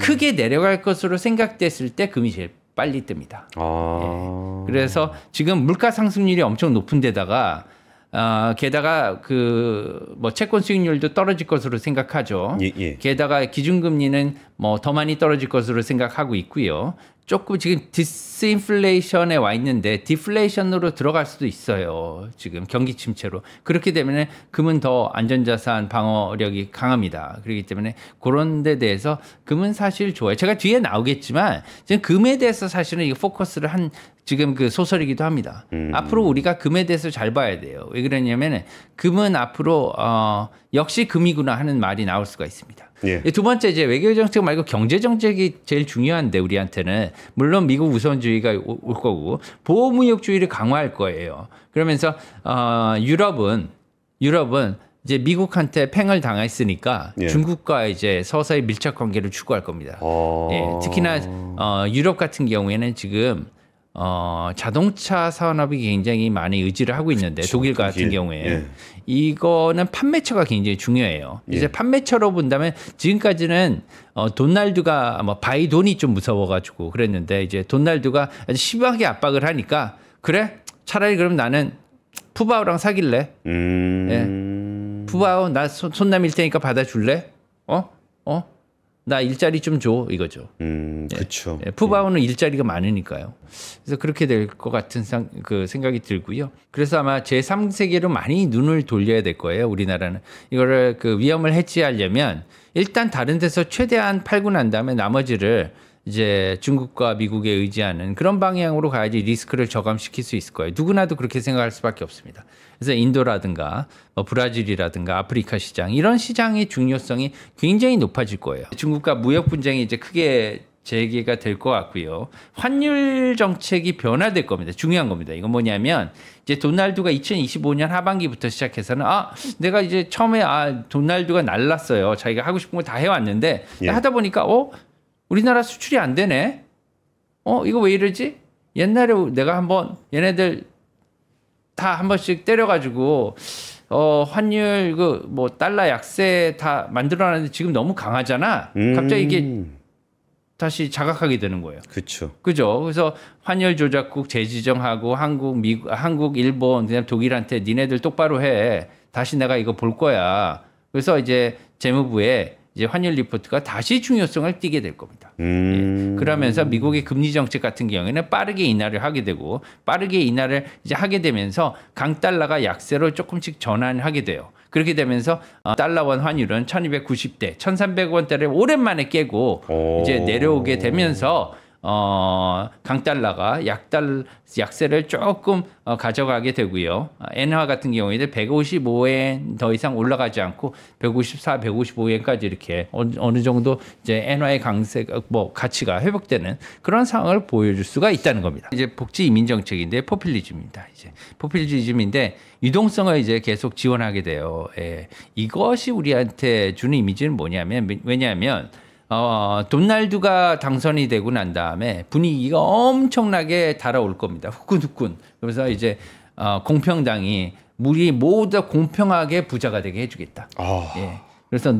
크게 내려갈 것으로 생각됐을 때 금이 제일 빨리 뜹니다. 아... 예. 그래서 지금 물가 상승률이 엄청 높은 데다가 어, 게다가 그 뭐 채권 수익률도 떨어질 것으로 생각하죠. 예, 예. 게다가 기준금리는 뭐 더 많이 떨어질 것으로 생각하고 있고요. 조금 지금 디스인플레이션에 와 있는데 디플레이션으로 들어갈 수도 있어요. 지금 경기 침체로. 그렇기 때문에 금은 더 안전자산 방어력이 강합니다. 그렇기 때문에 그런 데 대해서 금은 사실 좋아요. 제가 뒤에 나오겠지만 지금 금에 대해서 사실은 이 포커스를 한 지금 그 소설이기도 합니다. 음. 앞으로 우리가 금에 대해서 잘 봐야 돼요. 왜 그러냐면 금은 앞으로 어 역시 금이구나 하는 말이 나올 수가 있습니다. 예. 두 번째 이제 외교 정책 말고 경제 정책이 제일 중요한데 우리한테는 물론 미국 우선주의가 올 거고 보호무역주의를 강화할 거예요. 그러면서 어 유럽은 유럽은 이제 미국한테 팽을 당했으니까 예. 중국과 이제 서서히 밀착 관계를 추구할 겁니다. 어... 예, 특히나 어, 유럽 같은 경우에는 지금 어, 자동차 산업이 굉장히 많이 의지를 하고 있는데 그쵸, 그렇죠. 독일 같은 독일. 경우에 예. 이거는 판매처가 굉장히 중요해요. 예. 이제 판매처로 본다면 지금까지는 어, 돈날드가뭐 바이돈이 좀 무서워가지고 그랬는데 이제 돈날드가 아주 심하게 압박을 하니까 그래 차라리 그럼 나는 푸바오랑 사귈래. 음... 예. 푸바오 나 손, 손남일 테니까 받아줄래? 어? 어? 나 일자리 좀 줘 이거죠. 음, 그렇죠. 예, 푸바오는 음. 일자리가 많으니까요. 그래서 그렇게 될 것 같은 상, 그 생각이 들고요. 그래서 아마 제 3세계로 많이 눈을 돌려야 될 거예요. 우리나라는 이거를 그 위험을 해치하려면 일단 다른 데서 최대한 팔고 난 다음에 나머지를 이제 중국과 미국에 의지하는 그런 방향으로 가야지 리스크를 저감시킬 수 있을 거예요. 누구나도 그렇게 생각할 수밖에 없습니다. 그래서 인도라든가 뭐 브라질이라든가 아프리카 시장 이런 시장의 중요성이 굉장히 높아질 거예요. 중국과 무역 분쟁이 이제 크게 재개가 될 것 같고요. 환율 정책이 변화될 겁니다. 중요한 겁니다. 이건 뭐냐면 이제 도날드가 2025년 하반기부터 시작해서는 아 내가 이제 처음에 아 도날드가 날랐어요. 자기가 하고 싶은 거다 해왔는데 예. 하다 보니까 어 우리나라 수출이 안 되네. 어, 이거 왜 이러지? 옛날에 내가 한번 얘네들 다 한 번씩 때려가지고 어, 환율 그 뭐 달러 약세 다 만들어놨는데 지금 너무 강하잖아. 음. 갑자기 이게 음. 다시 자각하게 되는 거예요. 그렇죠. 그죠. 그래서 환율 조작국 재지정하고 한국 미국 한국 일본 그냥 독일한테 니네들 똑바로 해. 다시 내가 이거 볼 거야. 그래서 이제 재무부에 이제 환율 리포트가 다시 중요성을 띠게 될 겁니다. 예. 음. 예. 그러면서 미국의 금리 정책 같은 경우에는 빠르게 인하를 하게 되고 빠르게 인하를 이제 하게 되면서 강 달러가 약세로 조금씩 전환하게 돼요. 그렇게 되면서 어, 달러원 환율은 1290대, 1300원대를 오랜만에 깨고 오. 이제 내려오게 되면서 어, 강달러가 약달 약세를 조금 어, 가져가게 되고요. 엔화 같은 경우에는 155엔 더 이상 올라가지 않고 154, 155엔까지 이렇게 어, 느 정도 이제 엔화의 강세 뭐 가치가 회복되는 그런 상황을 보여줄 수가 있다는 겁니다. 이제 복지 이민 정책인데 포퓰리즘입니다. 이제 포퓰리즘인데 유동성을 이제 계속 지원하게 돼요. 예. 이것이 우리한테 주는 이미지는 뭐냐면 왜냐하면 어, 돈날두가 당선이 되고 난 다음에 분위기가 엄청나게 달아올 겁니다. 후끈후끈. 그래서 이제 어, 공평당이 우리 모두 공평하게 부자가 되게 해주겠다. 아. 예. 그래서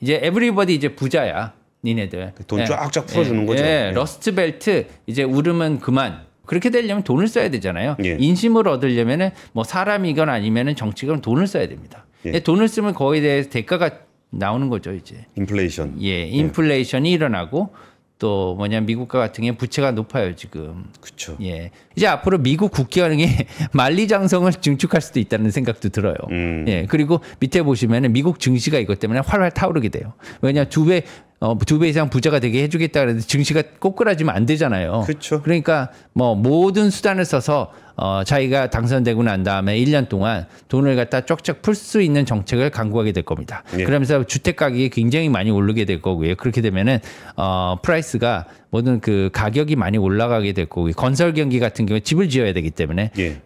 이제 에브리버디 이제 부자야. 니네들. 그 돈 예. 쫙쫙 풀어주는 예. 거죠. 예. 러스트벨트 예. 이제 울음은 그만. 그렇게 되려면 돈을 써야 되잖아요. 예. 인심을 얻으려면은 뭐 사람이건 아니면은 정치건 돈을 써야 됩니다. 예. 예 돈을 쓰면 거기에 대해서 대가가 나오는 거죠 이제. 인플레이션. 예, 인플레이션이 네. 일어나고 또 뭐냐 미국과 같은 게 부채가 높아요 지금. 그렇죠. 예, 이제 앞으로 미국 국기화는이 만리장성을 증축할 수도 있다는 생각도 들어요. 음. 예, 그리고 밑에 보시면은 미국 증시가 이것 때문에 활활 타오르게 돼요. 왜냐 두배 어, 두배 이상 부자가 되게 해주겠다 그랬서 증시가 꼬꾸라지면 안 되잖아요. 그렇죠. 그러니까 뭐 모든 수단을 써서 어, 자기가 당선되고 난 다음에 1년 동안 돈을 갖다 쩍쩍 풀수 있는 정책을 강구하게 될 겁니다. 예. 그러면서 주택 가격이 굉장히 많이 오르게 될 거고요. 그렇게 되면은 어, 프라이스가 모든 그 가격이 많이 올라가게 될 거고 건설 경기 같은 경우에 집을 지어야 되기 때문에 예.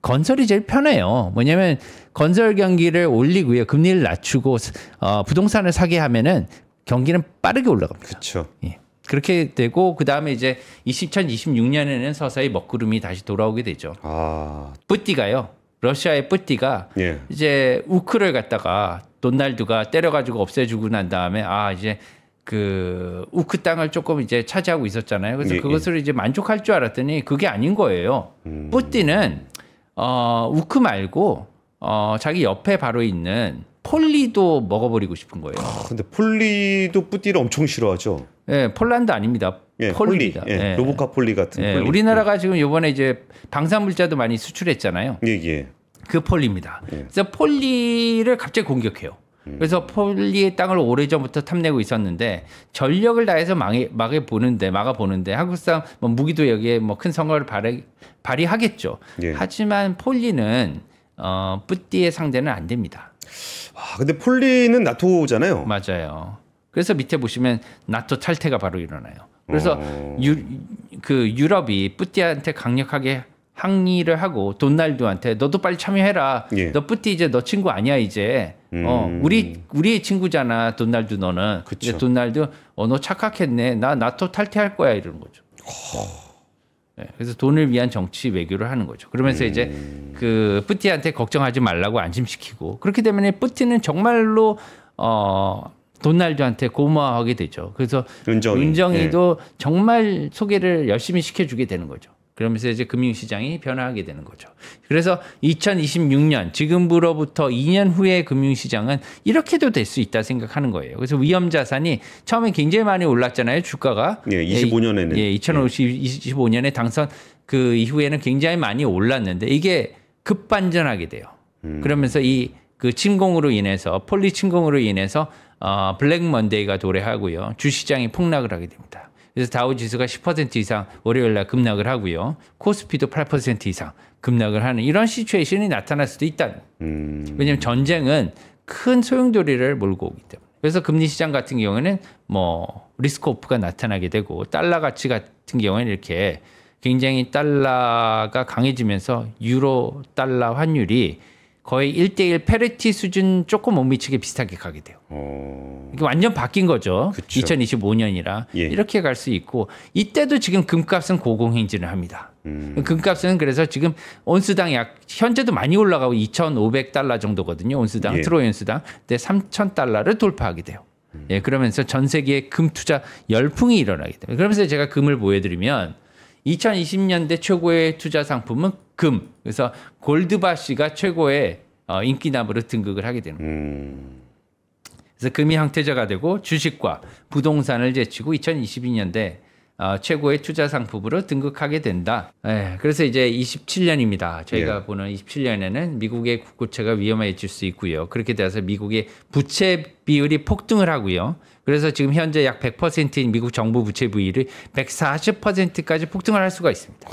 건설이 제일 편해요. 뭐냐면 건설 경기를 올리고요. 금리를 낮추고 어, 부동산을 사게 하면은 경기는 빠르게 올라갑니다. 그렇죠. 예. 그렇게 되고 그 다음에 이제 2026년에는 서서히 먹구름이 다시 돌아오게 되죠. 아, 뿌띠가요. 러시아의 뿌띠가 예. 이제 우크를 갖다가 돈날두가 때려가지고 없애주고 난 다음에 아 이제 그 우크 땅을 조금 이제 차지하고 있었잖아요. 그래서 예, 예. 그것을 예. 이제 만족할 줄 알았더니 그게 아닌 거예요. 음. 뿌띠는 어 우크 말고 어 자기 옆에 바로 있는 폴리도 먹어버리고 싶은 거예요. 아, 근데 폴리도 뿌띠를 엄청 싫어하죠. 예, 폴란드 아닙니다. 예, 폴리다. 폴리, 예, 예. 로보카 폴리 같은. 예, 폴리. 우리나라가 예. 지금 요번에 이제 방사물자도 많이 수출했잖아요. 예, 예. 그 폴리입니다. 예. 그래서 폴리를 갑자기 공격해요. 음. 그래서 폴리의 땅을 오래전부터 탐내고 있었는데 전력을 다해서 막해, 막해 보는데 막아 보는데 한국상 뭐 무기도 여기에 뭐큰 성과를 발휘, 발휘하겠죠. 예. 하지만 폴리는 어, 뿌띠의 상대는 안 됩니다. 아, 근데 폴리는 나토잖아요. 맞아요. 그래서 밑에 보시면 나토 탈퇴가 바로 일어나요. 그래서 어. 유, 그 유럽이 뿌띠한테 강력하게 항의를 하고 돈날두한테 너도 빨리 참여해라. 예. 너 뿌띠 이제 너 친구 아니야 이제. 음... 어 우리 우리의 친구잖아 돈날두 너는. 그쵸. 이제 돈날두 어너 착각했네. 나 나토 탈퇴할 거야 이런 거죠. 어... 예, 그래서 돈을 위한 정치 외교를 하는 거죠. 그러면서 음. 이제 그 뿌티한테 걱정하지 말라고 안심시키고 그렇기 때문에 뿌티는 정말로 어 도날드한테 고마워하게 되죠. 그래서 은정이. 도 예. 정말 소개를 열심히 시켜주게 되는 거죠. 그러면서 이제 금융시장이 변화하게 되는 거죠. 그래서 2026년 지금으로부터 2년 후에 금융시장은 이렇게도 될 수 있다 생각하는 거예요. 그래서 위험 자산이 처음에 굉장히 많이 올랐잖아요. 주가가 예, 25년에는 예, 2025년에 예. 당선 그 이후에는 굉장히 많이 올랐는데 이게 급반전하게 돼요. 음. 그러면서 이 그 침공으로 인해서 폴리 침공으로 인해서 어, 블랙 먼데이가 도래하고요. 주시장이 폭락을 하게 됩니다. 그래서 다우 지수가 10% 이상 월요일 날 급락을 하고요. 코스피도 8% 이상 급락을 하는 이런 시츄에이션이 나타날 수도 있다. 음. 왜냐하면 전쟁은 큰 소용돌이를 몰고 오기 때문에. 그래서 금리 시장 같은 경우에는 뭐 리스크 오프가 나타나게 되고 달러 가치 같은 경우에는 이렇게 굉장히 달러가 강해지면서 유로 달러 환율이 거의 1대1 페르티 수준 조금 못 미치게 비슷하게 가게 돼요. 어... 이게 완전 바뀐 거죠. 그쵸. 2025년이라 예. 이렇게 갈 수 있고 이때도 지금 금값은 고공행진을 합니다. 음... 금값은 그래서 지금 온수당약 현재도 많이 올라가고 2,500달러 정도거든요. 온수당 예. 트로이 온수당근 3,000달러를 돌파하게 돼요. 음... 예, 그러면서 전 세계에 금 투자 열풍이 일어나게 돼요. 그러면서 제가 금을 보여드리면 2020년대 최고의 투자 상품은 금. 그래서 골드바 씨가 최고의 어, 인기나무로 등극을 하게 되는 거예요. 음. 그래서 금이 항태자가 되고 주식과 부동산을 제치고 2022년대 어, 최고의 투자 상품으로 등극하게 된다. 에, 예, 그래서 이제 27년입니다. 저희가 예. 보는 27년에는 미국의 국고채가 위험해질 수 있고요. 그렇게 돼서 미국의 부채 비율이 폭등을 하고요. 그래서 지금 현재 약 100%인 미국 정부 부채 비율이 140%까지 폭등을 할 수가 있습니다.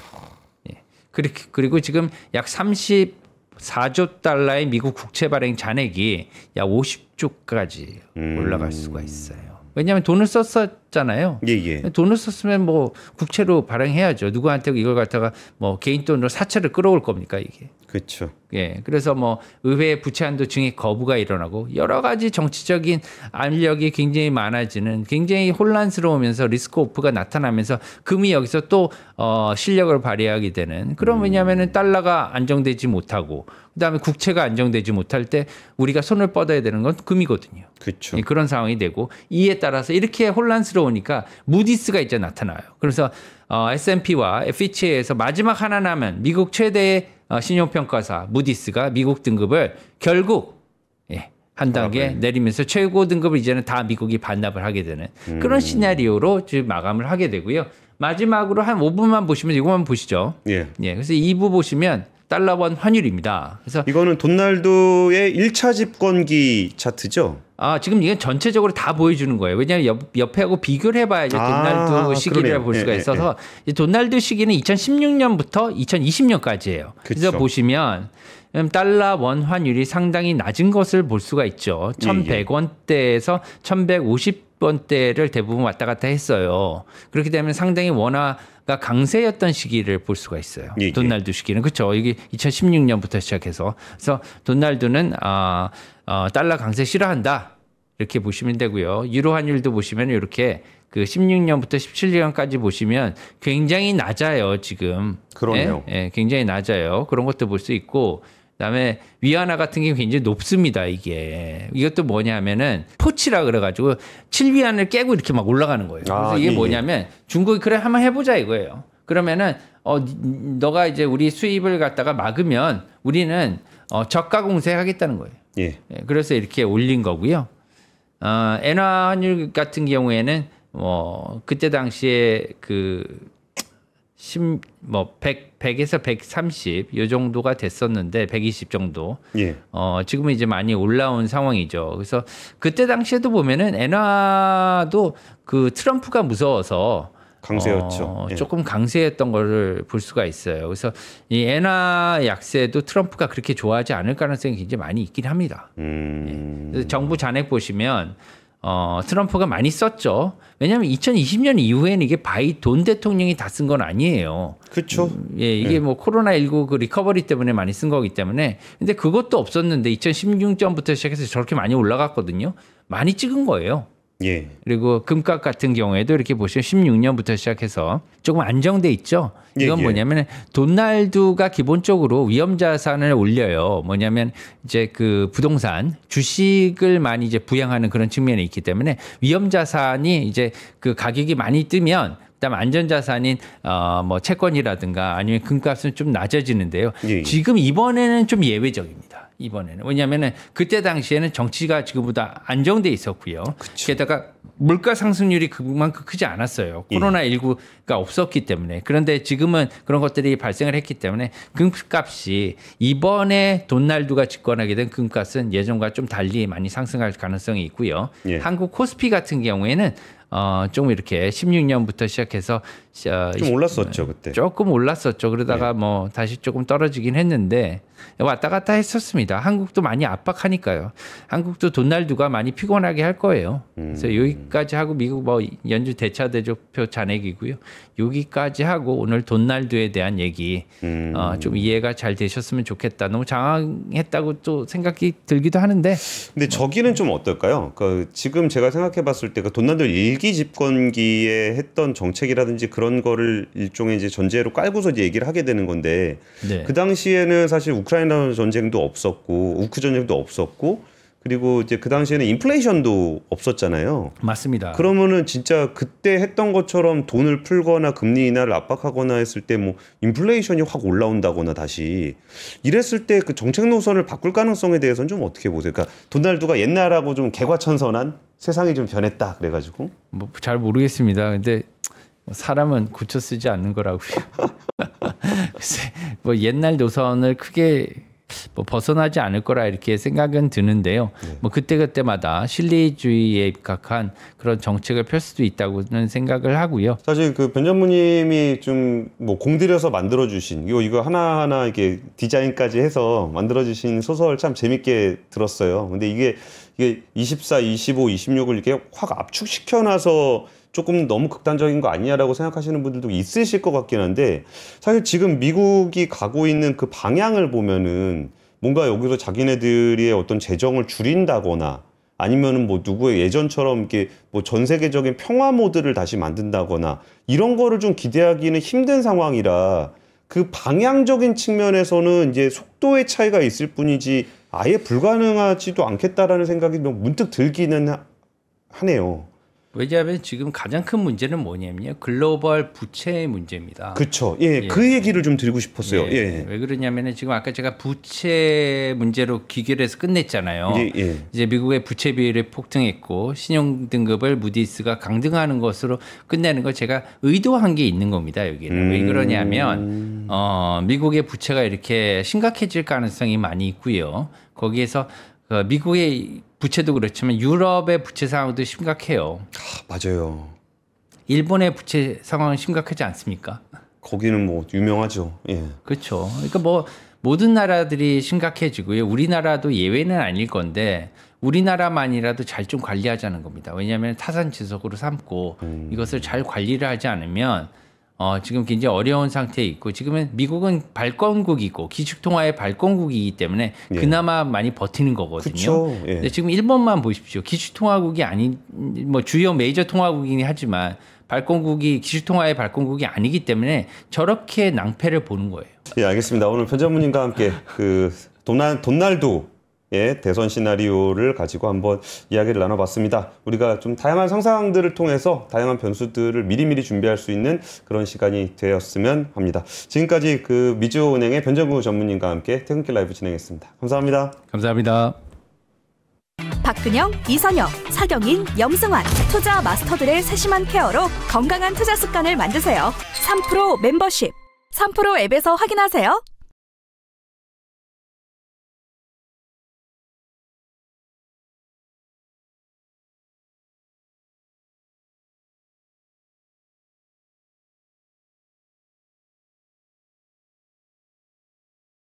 그리고 지금 약 34조 달러의 미국 국채 발행 잔액이 약 50조까지 음. 올라갈 수가 있어요. 왜냐하면 돈을 썼어 썼잖아요. 예, 예. 돈을 썼으면 뭐 국채로 발행해야죠. 누구한테 이걸 갖다가 뭐 개인 돈으로 사채를 끌어올 겁니까 이게? 그렇죠. 예. 그래서 뭐 의회 부채한도 증액 거부가 일어나고 여러 가지 정치적인 압력이 굉장히 많아지는 굉장히 혼란스러우면서 리스크 오프가 나타나면서 금이 여기서 또 어, 실력을 발휘하게 되는 그럼 음. 왜냐하면은 달러가 안정되지 못하고 그다음에 국채가 안정되지 못할 때 우리가 손을 뻗어야 되는 건 금이거든요. 그렇죠. 예, 그런 상황이 되고 이에 따라서 이렇게 혼란스러 혼란스러니까 무디스가 이제 나타나요. 그래서 어, S&P와 피치에서 마지막 하나 남은 미국 최대의 어, 신용평가사 무디스가 미국 등급을 결국 예, 한 단계 아, 네. 내리면서 최고 등급을 이제는 다 미국이 반납을 하게 되는 음. 그런 시나리오로 지금 마감을 하게 되고요. 마지막으로 한 5분만 보시면 이것만 보시죠. 예. 예. 그래서 2부 보시면 달러원 환율입니다. 그래서 이거는 돈날도의 1차 집권기 차트죠. 아, 지금 이게 전체적으로 다 보여주는 거예요. 왜냐하면 옆, 옆에하고 비교를 해봐야 이제 도날드 아, 시기를 볼 예, 수가 예, 있어서 예, 예. 도날드 시기는 2016년부터 2020년까지예요. 그쵸. 그래서 보시면 음, 달러 원 환율이 상당히 낮은 것을 볼 수가 있죠. 1,100원대에서 예, 예. 1,150원대를 대부분 왔다 갔다 했어요. 그렇기 때문에 상당히 원화가 강세였던 시기를 볼 수가 있어요. 돈날드 시기는 그렇죠. 이게 2016년부터 시작해서 그래서 돈날드는아 어, 달러 강세 싫어한다. 이렇게 보시면 되고요. 유로 환율도 보시면 이렇게 그 16년부터 17년까지 보시면 굉장히 낮아요, 지금. 그럼요. 예, 예 굉장히 낮아요. 그런 것도 볼 수 있고 그다음에 위안화 같은 게 굉장히 높습니다, 이게. 이것도 뭐냐면은 포치라 그래 가지고 7위안을 깨고 이렇게 막 올라가는 거예요. 아, 그래서 아, 이게 예, 예, 뭐냐면 중국이 그래 한번 해 보자 이거예요. 그러면은 어 너가 이제 우리 수입을 갖다가 막으면 우리는 어 저가 공세하겠다는 거예요. 예. 예. 그래서 이렇게 올린 거고요. 어, 엔화 환율 같은 경우에는 뭐 그때 당시에 그뭐 100, 100에서 130 요 정도가 됐었는데 120 정도. 예. 어, 지금은 이제 많이 올라온 상황이죠. 그래서 그때 당시에도 보면은 엔화도 그 트럼프가 무서워서 강세였죠. 어, 예. 조금 강세였던 거를 볼 수가 있어요. 그래서 이 엔화 약세도 트럼프가 그렇게 좋아하지 않을 가능성이 굉장히 많이 있긴 합니다. 음... 예. 정부 잔액 보시면 어, 트럼프가 많이 썼죠. 왜냐하면 2020년 이후에는 이게 바이 돈 대통령이 다 쓴 건 아니에요. 그렇죠. 음, 예, 이게 예. 뭐 코로나 19그 리커버리 때문에 많이 쓴 거기 때문에 근데 그것도 없었는데 2016년부터 시작해서 저렇게 많이 올라갔거든요. 많이 찍은 거예요. 예. 그리고 금값 같은 경우에도 이렇게 보시면 16년부터 시작해서 조금 안정돼 있죠. 예, 이건 예, 뭐냐면 돈날두가 기본적으로 위험 자산을 올려요. 뭐냐면 이제 그 부동산 주식을 많이 이제 부양하는 그런 측면이 있기 때문에 위험 자산이 이제 그 가격이 많이 뜨면 그다음 안전자산인 어, 뭐 채권이라든가 아니면 금값은 좀 낮아지는데요. 예, 예. 지금 이번에는 좀 예외적입니다. 이번에는. 왜냐하면 그때 당시에는 정치가 지금보다 안정돼 있었고요. 그쵸. 게다가 물가 상승률이 그만큼 크지 않았어요. 예. 코로나19가 없었기 때문에. 그런데 지금은 그런 것들이 발생을 했기 때문에 금값이 이번에 돈날두가 집권하게 된 금값은 예전과 좀 달리 많이 상승할 가능성이 있고요. 예. 한국 코스피 같은 경우에는 어, 좀 이렇게 16년부터 시작해서 어, 좀 올랐었죠 네. 그때 조금 올랐었죠 그러다가 네. 뭐 다시 조금 떨어지긴 했는데 왔다 갔다 했었습니다 한국도 많이 압박하니까요 한국도 돈날두가 많이 피곤하게 할 거예요 그래서 음. 여기까지 하고 미국 뭐 연주 대차 대조표 잔액이고요 여기까지 하고 오늘 돈날두에 대한 얘기 음. 어, 좀 이해가 잘 되셨으면 좋겠다 너무 장황했다고 또 생각이 들기도 하는데 근데 저기는 좀 어떨까요 그 지금 제가 생각해봤을 때 그 돈날두 일 일기 집권기에 했던 정책이라든지 그런 거를 일종의 이제 전제로 깔고서 이제 얘기를 하게 되는 건데 네. 그 당시에는 사실 우크라이나 전쟁도 없었고 우크 전쟁도 없었고 그리고 이제 그 당시에는 인플레이션도 없었잖아요. 맞습니다. 그러면은 진짜 그때 했던 것처럼 돈을 풀거나 금리 인하를 압박하거나 했을 때 뭐 인플레이션이 확 올라온다거나 다시 이랬을 때 그 정책 노선을 바꿀 가능성에 대해서는 좀 어떻게 보세요? 그러니까 도날드가 옛날하고 좀 개과천선한 세상이 좀 변했다 그래가지고 뭐 잘 모르겠습니다. 근데 뭐 사람은 고쳐 쓰지 않는 거라고요. 글쎄 뭐 옛날 노선을 크게 뭐 벗어나지 않을 거라 이렇게 생각은 드는데요. 네. 뭐 그때그때마다 실리주의에 입각한 그런 정책을 펼 수도 있다고는 생각을 하고요. 사실 그 변전무님이 좀 뭐 공들여서 만들어 주신 이거 이거 하나하나 이렇게 디자인까지 해서 만들어 주신 소설 참 재밌게 들었어요. 근데 이게 이게 24, 25, 26을 이렇게 확 압축시켜 놔서 조금 너무 극단적인 거 아니냐라고 생각하시는 분들도 있으실 것 같긴 한데 사실 지금 미국이 가고 있는 그 방향을 보면은 뭔가 여기서 자기네들이 어떤 재정을 줄인다거나 아니면은 뭐 누구의 예전처럼 이렇게 뭐 전 세계적인 평화 모드를 다시 만든다거나 이런 거를 좀 기대하기는 힘든 상황이라 그 방향적인 측면에서는 이제 속도의 차이가 있을 뿐이지 아예 불가능하지도 않겠다라는 생각이 좀 문득 들기는 하네요. 왜냐하면 지금 가장 큰 문제는 뭐냐면요 글로벌 부채 의 문제입니다. 그렇죠. 예, 예, 그 얘기를 좀 드리고 싶었어요. 예, 예. 왜 그러냐면은 지금 아까 제가 부채 문제로 귀결해서 끝냈잖아요. 예, 예. 이제 미국의 부채 비율이 폭등했고 신용 등급을 무디스가 강등하는 것으로 끝내는 걸 제가 의도한 게 있는 겁니다. 여기는 음... 왜 그러냐면 어, 미국의 부채가 이렇게 심각해질 가능성이 많이 있고요. 거기에서 어, 미국의 부채도 그렇지만 유럽의 부채 상황도 심각해요. 맞아요. 일본의 부채 상황은 심각하지 않습니까? 거기는 뭐 유명하죠. 예. 그렇죠. 그러니까 뭐 모든 나라들이 심각해지고요. 예, 우리나라도 예외는 아닐 건데 우리나라만이라도 잘 좀 관리하자는 겁니다. 왜냐하면 타산 지석으로 삼고 음. 이것을 잘 관리를 하지 않으면 어, 지금 굉장히 어려운 상태에 있고 지금은 미국은 발권국이고 기축통화의 발권국이기 때문에 예. 그나마 많이 버티는 거거든요. 예. 근데 지금 일본만 보십시오. 기축통화국이 아닌 뭐 주요 메이저 통화국이긴 하지만 발권국이 기축통화의 발권국이 아니기 때문에 저렇게 낭패를 보는 거예요. 예, 알겠습니다. 오늘 편전문님과 함께 그 돈날 돈날도 예, 대선 시나리오를 가지고 한번 이야기를 나눠봤습니다. 우리가 좀 다양한 상상들을 통해서 다양한 변수들을 미리미리 준비할 수 있는 그런 시간이 되었으면 합니다. 지금까지 그 미주은행의 변정구 전문님과 함께 퇴근길 라이브 진행했습니다. 감사합니다. 감사합니다. 박근영, 이선영, 사경인, 염승환 투자 마스터들의 세심한 케어로 건강한 투자 습관을 만드세요. 3프로 멤버십 3프로 앱에서 확인하세요.